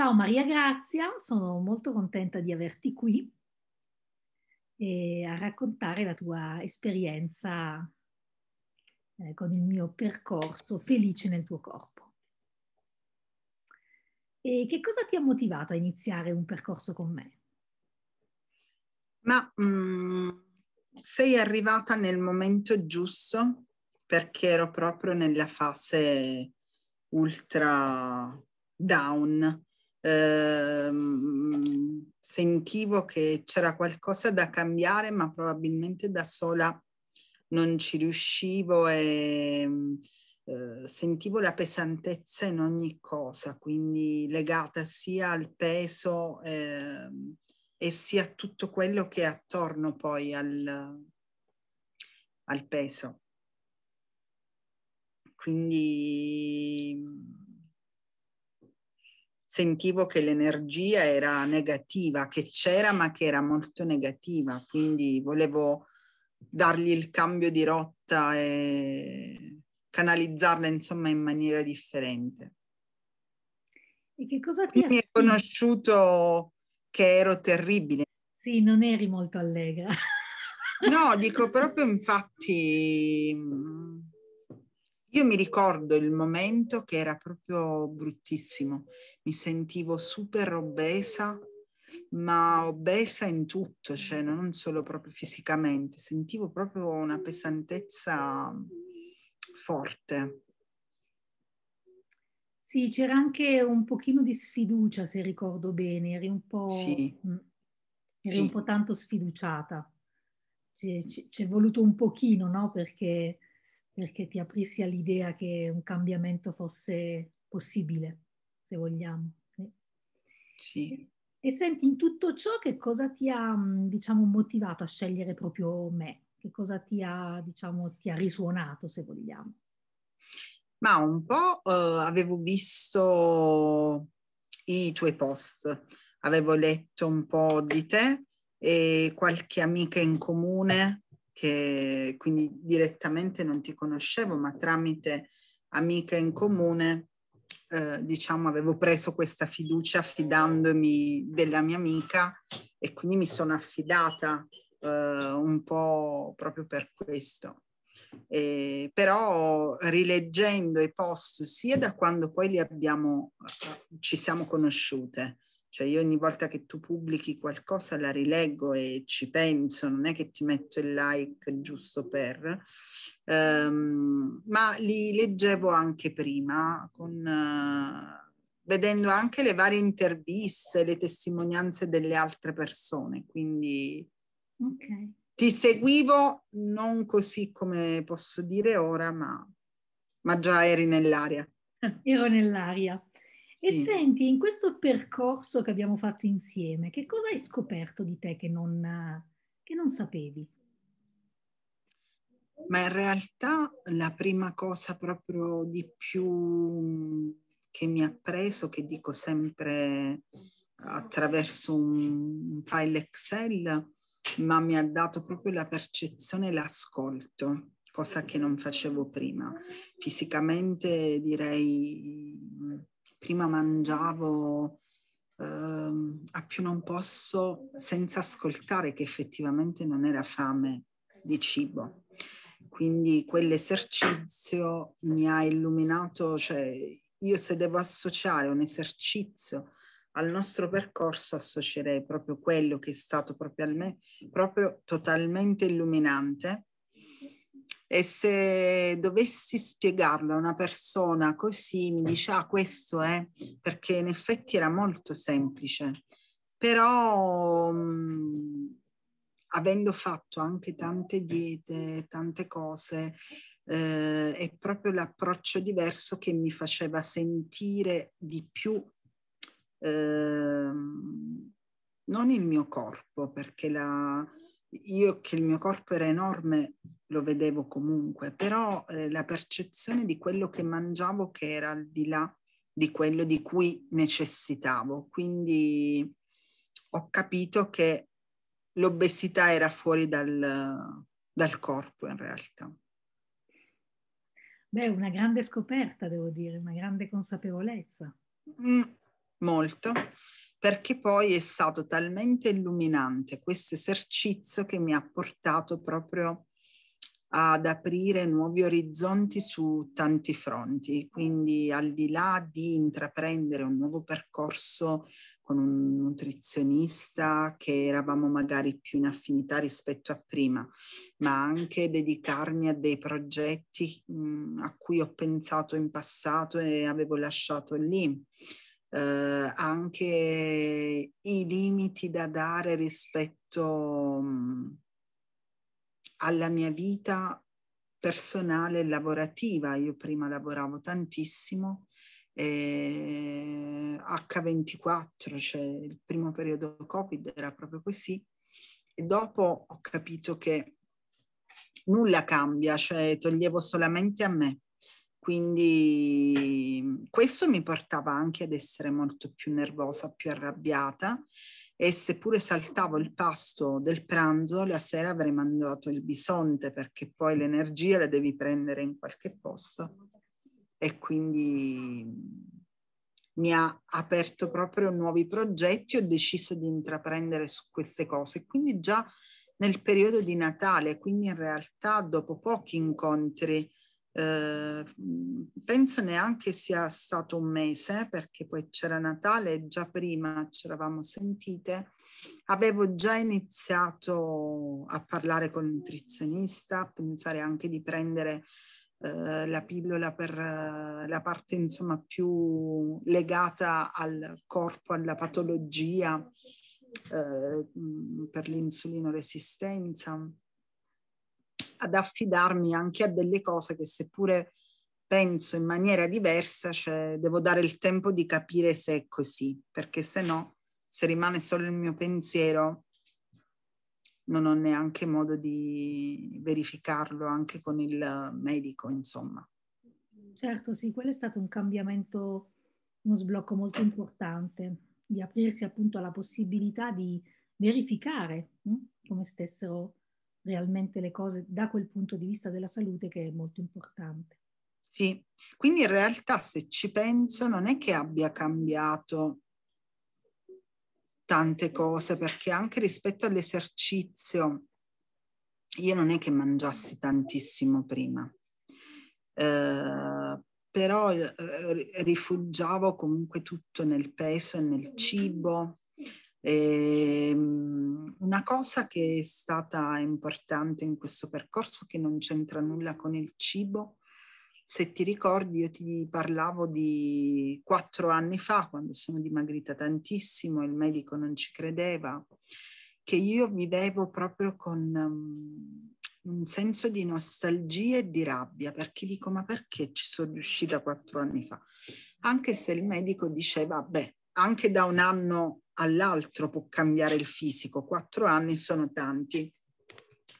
Ciao Maria Grazia, sono molto contenta di averti qui e a raccontare la tua esperienza eh, con il mio percorso felice nel tuo corpo. E che cosa ti ha motivato a iniziare un percorso con me? Ma mh, mm, sei arrivata nel momento giusto perché ero proprio nella fase ultra down ehm, sentivo che c'era qualcosa da cambiare, ma probabilmente da sola non ci riuscivo e eh, sentivo la pesantezza in ogni cosa, quindi legata sia al peso eh, e sia a tutto quello che è attorno poi al, al peso quindi sentivo che l'energia era negativa, che c'era ma che era molto negativa, quindi volevo dargli il cambio di rotta e canalizzarla insomma in maniera differente. E che cosa ti Quindi è conosciuto che ero terribile. Sì, non eri molto allegra. no, dico proprio infatti mm, io mi ricordo il momento che era proprio bruttissimo, mi sentivo super obesa, ma obesa in tutto, cioè non solo proprio fisicamente, sentivo proprio una pesantezza forte. Sì, c'era anche un pochino di sfiducia, se ricordo bene, eri un po', sì. mh, mm, eri sì. un po tanto sfiduciata. Ci è voluto un pochino, no? Perché perché ti aprissi all'idea che un cambiamento fosse possibile, se vogliamo. Sì. sì. E senti, in tutto ciò che cosa ti ha, diciamo, motivato a scegliere proprio me? Che cosa ti ha, diciamo, ti ha risuonato, se vogliamo? Ma un po' eh, avevo visto i tuoi post, avevo letto un po' di te e qualche amica in comune che quindi direttamente non ti conoscevo, ma tramite amica in comune, eh, diciamo, avevo preso questa fiducia affidandomi della mia amica e quindi mi sono affidata eh, un po' proprio per questo. E, però rileggendo i post sia da quando poi li abbiamo, eh, ci siamo conosciute, cioè io ogni volta che tu pubblichi qualcosa la rileggo e ci penso, non è che ti metto il like giusto per, um, ma li leggevo anche prima con... Uh, vedendo anche le varie interviste, le testimonianze delle altre persone, quindi okay. ti seguivo non così come posso dire ora, ma, ma già eri nell'aria. Ero nell'aria. E sì. senti, in questo percorso che abbiamo fatto insieme, che cosa hai scoperto di te che non, che non sapevi? Ma in realtà la prima cosa proprio di più mhmm, che mi ha preso, che dico sempre attraverso un file Excel, ma mi ha dato proprio la percezione e l'ascolto, cosa che non facevo prima. Fisicamente direi mhmm, prima mangiavo ehm, a più non posso senza ascoltare che effettivamente non era fame di cibo. Quindi quell'esercizio mi ha illuminato, cioè io se devo associare un esercizio al nostro percorso associerei proprio quello che è stato proprio, me, proprio totalmente illuminante e se dovessi spiegarlo a una persona così mi dice ah questo è eh", perché in effetti era molto semplice però mh, mhmm, avendo fatto anche tante diete tante cose eh, è proprio l'approccio diverso che mi faceva sentire di più eh, non il mio corpo perché la io che il mio corpo era enorme lo vedevo comunque, però eh, la percezione di quello che mangiavo che era al di là di quello di cui necessitavo. Quindi ho capito che l'obesità era fuori dal, dal corpo in realtà. Beh, una grande scoperta, devo dire, una grande consapevolezza. Mm, molto, perché poi è stato talmente illuminante questo esercizio che mi ha portato proprio ad aprire nuovi orizzonti su tanti fronti, quindi al di là di intraprendere un nuovo percorso con un nutrizionista che eravamo magari più in affinità rispetto a prima, ma anche dedicarmi a dei progetti mh, a cui ho pensato in passato e avevo lasciato lì eh, anche i limiti da dare rispetto mh, mm, alla mia vita personale e lavorativa. Io prima lavoravo tantissimo, H24, eh, cioè il primo periodo Covid era proprio così. E dopo ho capito che nulla cambia, cioè toglievo solamente a me quindi questo mi portava anche ad essere molto più nervosa, più arrabbiata e seppure saltavo il pasto del pranzo, la sera avrei mandato il bisonte perché poi l'energia la devi prendere in qualche posto e quindi mi ha aperto proprio nuovi progetti, ho deciso di intraprendere su queste cose. Quindi già nel periodo di Natale, quindi in realtà dopo pochi incontri eh, penso neanche sia stato un mese perché poi c'era Natale già prima ci eravamo sentite avevo già iniziato a parlare con il nutrizionista a pensare anche di prendere eh, la pillola per eh, la parte insomma più legata al corpo alla patologia eh, per l'insulino resistenza ad affidarmi anche a delle cose che seppure penso in maniera diversa, cioè devo dare il tempo di capire se è così, perché se no, se rimane solo il mio pensiero, non ho neanche modo di verificarlo anche con il medico, insomma. Certo, sì, quello è stato un cambiamento, uno sblocco molto importante, di aprirsi appunto alla possibilità di verificare hm, come stessero realmente le cose da quel punto di vista della salute che è molto importante. Sì, quindi in realtà se ci penso non è che abbia cambiato tante cose perché anche rispetto all'esercizio io non è che mangiassi tantissimo prima, eh, però eh, rifugiavo comunque tutto nel peso e nel cibo Ehm, una cosa che è stata importante in questo percorso, che non c'entra nulla con il cibo, se ti ricordi io ti parlavo di quattro anni fa, quando sono dimagrita tantissimo, il medico non ci credeva, che io vivevo proprio con um, un senso di nostalgia e di rabbia, perché dico ma perché ci sono riuscita quattro anni fa? Anche se il medico diceva, beh, anche da un anno all'altro può cambiare il fisico, quattro anni sono tanti,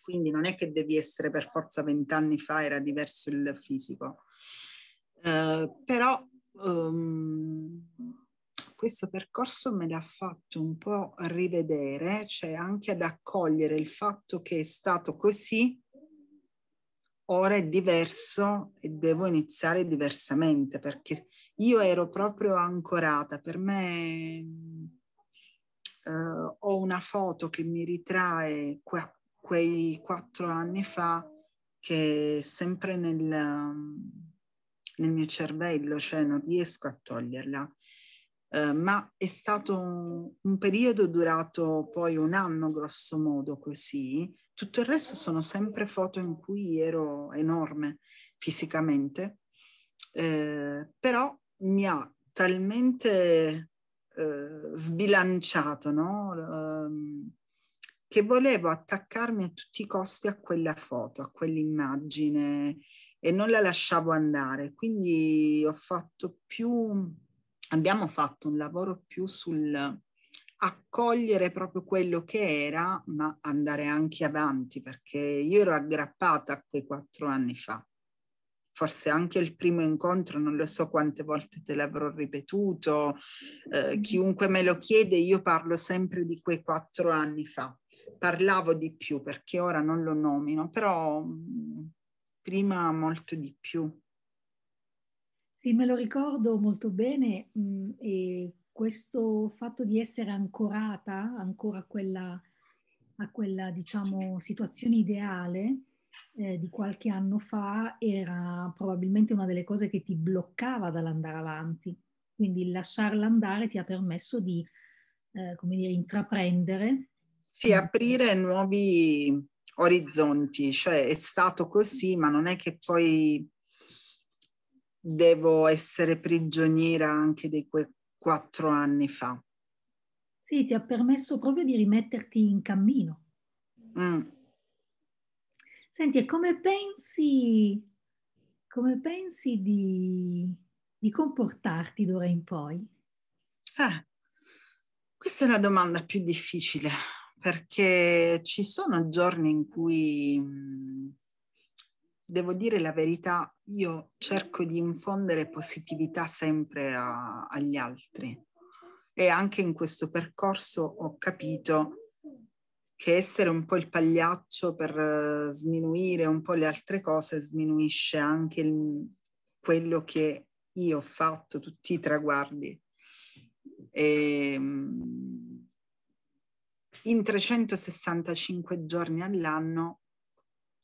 quindi non è che devi essere per forza vent'anni fa era diverso il fisico. Eh, però um, questo percorso me l'ha fatto un po' rivedere, cioè anche ad accogliere il fatto che è stato così ora è diverso e devo iniziare diversamente perché io ero proprio ancorata. Per me eh, ho una foto che mi ritrae que- quei quattro anni fa che è sempre nel, nel mio cervello, cioè non riesco a toglierla. Uh, ma è stato un, un, periodo durato poi un anno grosso modo così, tutto il resto sono sempre foto in cui ero enorme fisicamente, eh, però mi ha talmente eh, sbilanciato no? eh, che volevo attaccarmi a tutti i costi a quella foto, a quell'immagine e non la lasciavo andare. Quindi ho fatto più, abbiamo fatto un lavoro più sul accogliere proprio quello che era, ma andare anche avanti, perché io ero aggrappata a quei quattro anni fa. Forse anche il primo incontro, non lo so quante volte te l'avrò ripetuto, eh, chiunque me lo chiede, io parlo sempre di quei quattro anni fa. Parlavo di più perché ora non lo nomino, però prima molto di più. Sì, me lo ricordo molto bene mh, e questo fatto di essere ancorata ancora a quella, a quella diciamo, situazione ideale eh, di qualche anno fa era probabilmente una delle cose che ti bloccava dall'andare avanti. Quindi il lasciarla andare ti ha permesso di, eh, come dire, intraprendere. Sì, aprire nuovi orizzonti, cioè è stato così, ma non è che poi devo essere prigioniera anche di que- quattro anni fa. Sì, ti ha permesso proprio di rimetterti in cammino. Mm. Senti, e come pensi, come pensi di, di comportarti d'ora in poi? Eh, questa è la domanda più difficile perché ci sono giorni in cui mm, devo dire la verità, io cerco di infondere positività sempre a, agli altri e anche in questo percorso ho capito che essere un po' il pagliaccio per eh, sminuire un po' le altre cose sminuisce anche il, quello che io ho fatto, tutti i traguardi. E, ehm, in 365 giorni all'anno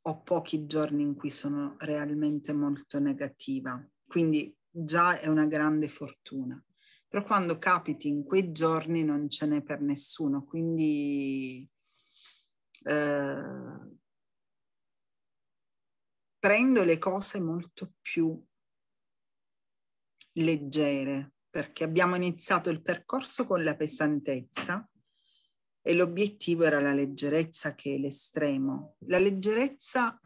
ho pochi giorni in cui sono realmente molto negativa, quindi già è una grande fortuna. Però quando capiti in quei giorni non ce n'è per nessuno, quindi eh, prendo le cose molto più leggere, perché abbiamo iniziato il percorso con la pesantezza e l'obiettivo era la leggerezza che è l'estremo. La leggerezza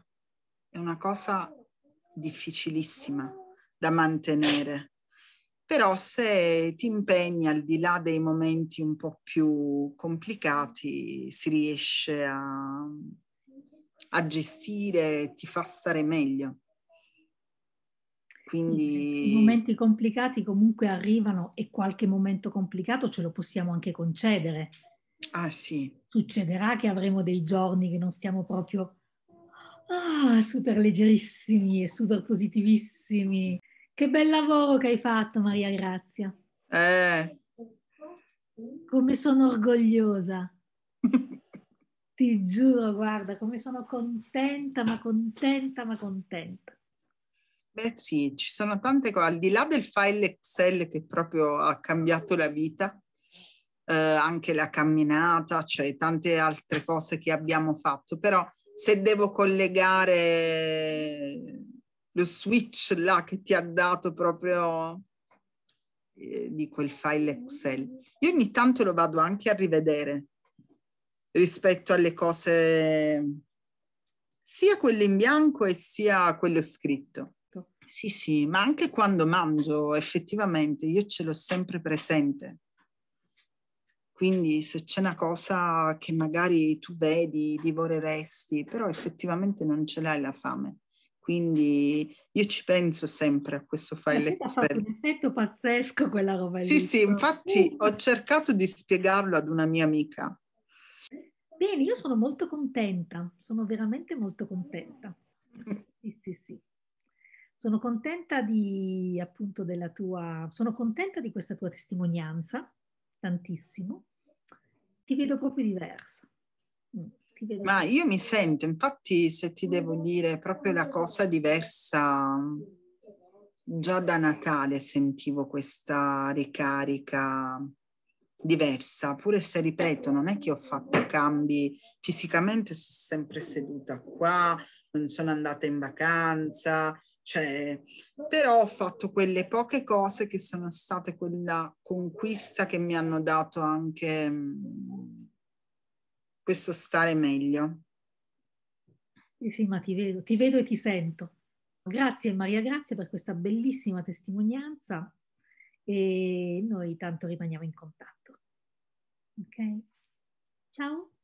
è una cosa difficilissima da mantenere, però se ti impegni al di là dei momenti un po' più complicati si riesce a, a gestire, ti fa stare meglio. Quindi... I momenti complicati comunque arrivano e qualche momento complicato ce lo possiamo anche concedere. Ah sì. Succederà che avremo dei giorni che non stiamo proprio ah, super leggerissimi e super positivissimi. Che bel lavoro che hai fatto Maria Grazia. Eh. Come sono orgogliosa. Ti giuro, guarda, come sono contenta, ma contenta, ma contenta. Beh sì, ci sono tante cose, al di là del file Excel che proprio ha cambiato la vita, eh, anche la camminata, cioè tante altre cose che abbiamo fatto, però se devo collegare lo switch là che ti ha dato proprio eh, di quel file Excel, io ogni tanto lo vado anche a rivedere rispetto alle cose sia quelle in bianco e sia quello scritto. Sì, sì, ma anche quando mangio, effettivamente, io ce l'ho sempre presente. Quindi se c'è una cosa che magari tu vedi, divoreresti, però effettivamente non ce l'hai la fame. Quindi io ci penso sempre a questo file Excel. Ha un effetto pazzesco quella roba lì. Sì, sì, infatti ho cercato di spiegarlo ad una mia amica. Bene, io sono molto contenta, sono veramente molto contenta. Sì, sì, sì. Sono contenta di appunto della tua, sono contenta di questa tua testimonianza tantissimo, ti vedo proprio diversa. Mm, vedo Ma io mi sento, infatti se ti devo dire proprio la cosa diversa, già da Natale sentivo questa ricarica diversa, pure se ripeto, non è che ho fatto cambi fisicamente, sono sempre seduta qua, non sono andata in vacanza, cioè, però ho fatto quelle poche cose che sono state quella conquista che mi hanno dato anche mm, questo stare meglio. Sì, sì, ma ti vedo, ti vedo e ti sento. Grazie Maria, grazie per questa bellissima testimonianza e noi tanto rimaniamo in contatto. Ok? Ciao.